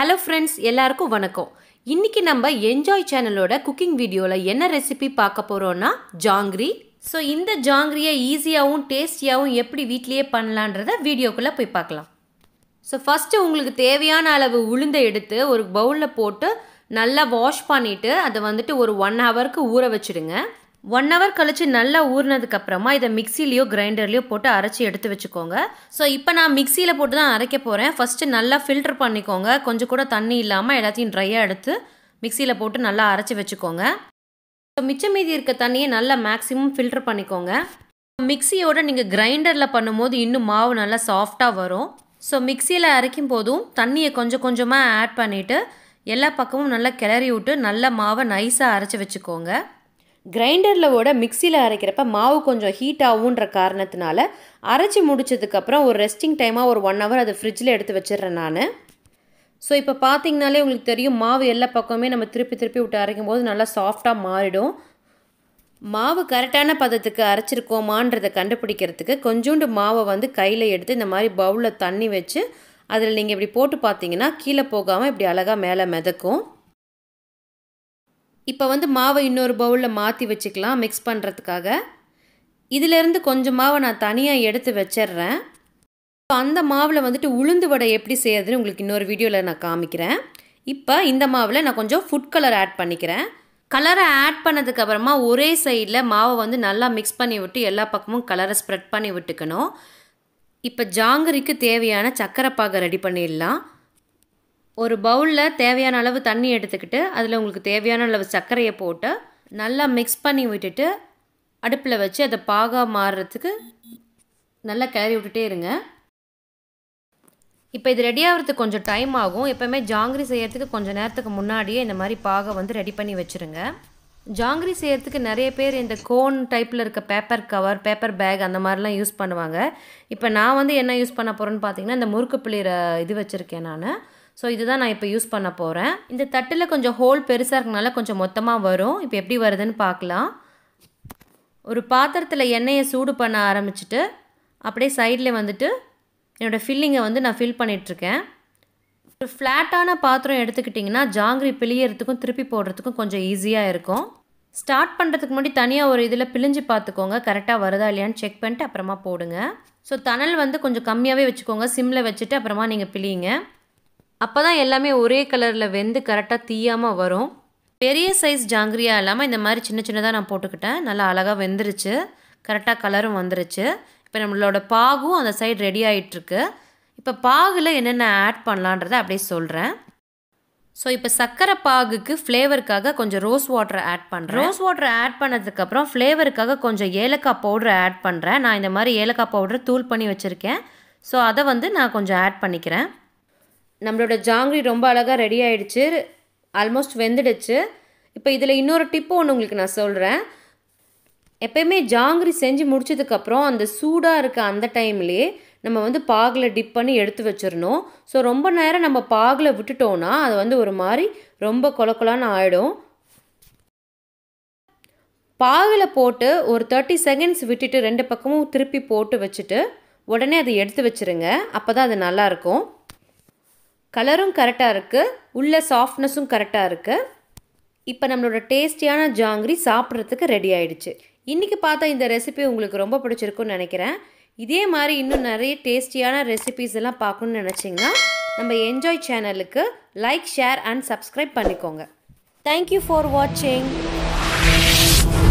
hello friends எல்லாருக்கும் வணக்கம் இன்றைக்கி நம்ம என்ஜாய் சேனலோட குக்கிங் வீடியோவில் என்ன ரெசிபி பார்க்க போகிறோன்னா ஜாங்கிரி ஸோ இந்த ஜாங்கிரியை ஈஸியாகவும் டேஸ்டியாகவும் எப்படி வீட்லேயே பண்ணலான்றத வீடியோக்குள்ளே போய் பார்க்கலாம் ஸோ ஃபஸ்ட்டு உங்களுக்கு தேவையான அளவு உளுந்தை எடுத்து ஒரு பவுலில் போட்டு நல்லா வாஷ் பண்ணிவிட்டு அதை வந்துட்டு ஒரு ஒன் ஹவருக்கு ஊற வச்சுடுங்க ஒன் ஹவர் கழித்து நல்லா ஊறினதுக்கப்புறமா இதை மிக்சிலையோ கிரைண்டர்லையோ போட்டு அரைச்சி எடுத்து வச்சுக்கோங்க ஸோ இப்போ நான் மிக்சியில் போட்டு தான் அரைக்க போகிறேன் ஃபஸ்ட்டு நல்லா ஃபில்டர் பண்ணிக்கோங்க கொஞ்சம் கூட தண்ணி இல்லாமல் எல்லாத்தையும் ட்ரையாக எடுத்து மிக்சியில் போட்டு நல்லா அரைச்சி வச்சுக்கோங்க ஸோ மிச்சம் மீதி இருக்க தண்ணியை நல்லா மேக்ஸிமம் ஃபில்டர் பண்ணிக்கோங்க மிக்சியோட நீங்கள் கிரைண்டரில் பண்ணும்போது இன்னும் மாவு நல்லா சாஃப்டாக வரும் ஸோ மிக்சியில் அரைக்கும் போதும் தண்ணியை கொஞ்சம் கொஞ்சமாக ஆட் பண்ணிவிட்டு எல்லா பக்கமும் நல்லா கிளறி விட்டு நல்ல மாவை நைஸாக அரைச்சி வச்சுக்கோங்க கிரைண்டரில் ஓட மிக்சியில் அரைக்கிறப்ப மாவு கொஞ்சம் ஹீட் ஆகும்ன்ற காரணத்தினால அரைச்சி முடிச்சதுக்கப்புறம் ஒரு ரெஸ்டிங் டைமாக ஒரு ஒன் ஹவர் அதை ஃப்ரிட்ஜில் எடுத்து வச்சிடுறேன் நான் ஸோ இப்போ பார்த்தீங்கனாலே உங்களுக்கு தெரியும் மாவு எல்லா பக்கமே நம்ம திருப்பி திருப்பி விட்டு அரைக்கும் போது நல்லா சாஃப்டாக மாறிடும் மாவு கரெக்டான பதத்துக்கு அரைச்சிருக்கோமான்றதை கண்டுபிடிக்கிறதுக்கு கொஞ்சோண்டு மாவை வந்து கையில் எடுத்து இந்த மாதிரி பவுலில் தண்ணி வச்சு அதில் நீங்கள் இப்படி போட்டு பார்த்தீங்கன்னா கீழே போகாமல் இப்படி அழகாக மேலே மிதக்கும் இப்போ வந்து மாவை இன்னொரு பவுலில் மாற்றி வச்சுக்கலாம் மிக்ஸ் பண்ணுறதுக்காக இதிலேருந்து கொஞ்சம் மாவை நான் தனியாக எடுத்து வச்சிட்றேன் இப்போ அந்த மாவில் வந்துட்டு உளுந்து வடை எப்படி செய்யறதுன்னு உங்களுக்கு இன்னொரு வீடியோவில் நான் காமிக்கிறேன் இப்போ இந்த மாவில் நான் கொஞ்சம் ஃபுட் கலர் ஆட் பண்ணிக்கிறேன் கலரை ஆட் பண்ணதுக்கப்புறமா ஒரே சைடில் மாவை வந்து நல்லா மிக்ஸ் பண்ணி விட்டு எல்லா பக்கமும் கலரை ஸ்ப்ரெட் பண்ணி விட்டுக்கணும் இப்போ ஜாங்கரிக்கு தேவையான சக்கரை பாகை ரெடி பண்ணிடலாம் ஒரு பவுலில் தேவையான அளவு தண்ணி எடுத்துக்கிட்டு அதில் உங்களுக்கு தேவையான அளவு சர்க்கரையை போட்டு நல்லா மிக்ஸ் பண்ணி விட்டுட்டு அடுப்பில் வச்சு அதை பாகா மாறுறதுக்கு நல்லா கிளறி விட்டுட்டே இருங்க இப்போ இது ரெடி ஆகிறதுக்கு கொஞ்சம் டைம் ஆகும் எப்போவுமே ஜாங்கிரி செய்யறதுக்கு கொஞ்சம் நேரத்துக்கு முன்னாடியே இந்த மாதிரி பாகை வந்து ரெடி பண்ணி வச்சுருங்க ஜாங்கிரி செய்யறதுக்கு நிறைய பேர் இந்த கோன் டைப்பில் இருக்க பேப்பர் கவர் பேப்பர் பேக் அந்த மாதிரிலாம் யூஸ் பண்ணுவாங்க இப்போ நான் வந்து என்ன யூஸ் பண்ண போகிறேன்னு பார்த்தீங்கன்னா இந்த முறுக்கு பிள்ளையிற இது வச்சுருக்கேன் நான் ஸோ இதுதான் நான் இப்போ யூஸ் பண்ண போகிறேன் இந்த தட்டில் கொஞ்சம் ஹோல் பெருசாக இருக்கனால கொஞ்சம் மொத்தமாக வரும் இப்போ எப்படி வருதுன்னு பார்க்கலாம் ஒரு பாத்திரத்தில் எண்ணெயை சூடு பண்ண ஆரம்பிச்சுட்டு அப்படியே சைடில் வந்துட்டு என்னோடய ஃபில்லிங்கை வந்து நான் ஃபில் பண்ணிகிட்ருக்கேன் ஒரு ஃப்ளாட்டான பாத்திரம் எடுத்துக்கிட்டிங்கன்னா ஜாங்கிரி பிழியறதுக்கும் திருப்பி போடுறதுக்கும் கொஞ்சம் ஈஸியாக இருக்கும் ஸ்டார்ட் பண்ணுறதுக்கு முன்னாடி தனியாக ஒரு இதில் பிழிஞ்சு பார்த்துக்கோங்க கரெக்டாக வருதா இல்லையான்னு செக் பண்ணிட்டு அப்புறமா போடுங்க ஸோ தணல் வந்து கொஞ்சம் கம்மியாகவே வச்சுக்கோங்க சிம்மில் வச்சுட்டு அப்புறமா நீங்கள் பிழியுங்க அப்போ தான் எல்லாமே ஒரே கலரில் வெந்து கரெக்டாக தீயாமல் வரும் பெரிய சைஸ் ஜாங்கிரியா இல்லாமல் இந்த மாதிரி சின்ன சின்னதாக நான் போட்டுக்கிட்டேன் நல்லா அழகாக வெந்துருச்சு கரெக்டாக கலரும் வந்துருச்சு இப்போ நம்மளோட பாகும் அந்த சைடு ரெடி ஆகிட்டுருக்கு இப்போ பாகில் என்னென்ன ஆட் பண்ணலான்றதை அப்படியே சொல்கிறேன் ஸோ இப்போ சர்க்கரை பாகுக்கு ஃப்ளேவருக்காக கொஞ்சம் ரோஸ் வாட்டரை ஆட் பண்ணுறேன் ரோஸ் வாட்டரை ஆட் பண்ணதுக்கப்புறம் ஃப்ளேவருக்காக கொஞ்சம் ஏலக்காய் பவுடரை ஆட் பண்ணுறேன் நான் இந்த மாதிரி ஏலக்காய் பவுடரை தூள் பண்ணி வச்சுருக்கேன் ஸோ அதை வந்து நான் கொஞ்சம் ஆட் பண்ணிக்கிறேன் நம்மளோட ஜாங்கிரி ரொம்ப அழகாக ரெடி ஆகிடுச்சு ஆல்மோஸ்ட் வெந்துடுச்சு இப்போ இதில் இன்னொரு டிப்பு ஒன்று உங்களுக்கு நான் சொல்கிறேன் எப்பயுமே ஜாங்கிரி செஞ்சு முடிச்சதுக்கப்புறம் அந்த சூடாக இருக்க அந்த டைம்லேயே நம்ம வந்து பாகில் டிப் பண்ணி எடுத்து வச்சிடணும் ஸோ ரொம்ப நேரம் நம்ம பாகில் விட்டுட்டோன்னா அது வந்து ஒரு மாதிரி ரொம்ப கொலக்கொலான்னு ஆகிடும் பாகில் போட்டு ஒரு தேர்ட்டி செகண்ட்ஸ் விட்டுட்டு ரெண்டு பக்கமும் திருப்பி போட்டு வச்சுட்டு உடனே அதை எடுத்து வச்சுருங்க அப்போ தான் அது நல்லாயிருக்கும் கலரும் கரெக்டாக இருக்குது உள்ள சாஃப்ட்னஸும் கரெக்டாக இருக்குது இப்போ நம்மளோட டேஸ்டியான ஜாங்கிரி சாப்பிட்றதுக்கு ரெடி ஆயிடுச்சு இன்றைக்கி பார்த்தா இந்த ரெசிபி உங்களுக்கு ரொம்ப பிடிச்சிருக்குன்னு நினைக்கிறேன் இதே மாதிரி இன்னும் நிறைய டேஸ்டியான ரெசிபிஸ் எல்லாம் பார்க்கணுன்னு நினச்சிங்கன்னா நம்ம என்ஜாய் சேனலுக்கு லைக் ஷேர் அண்ட் சப்ஸ்கிரைப் பண்ணிக்கோங்க தேங்க்யூ ஃபார் வாட்சிங்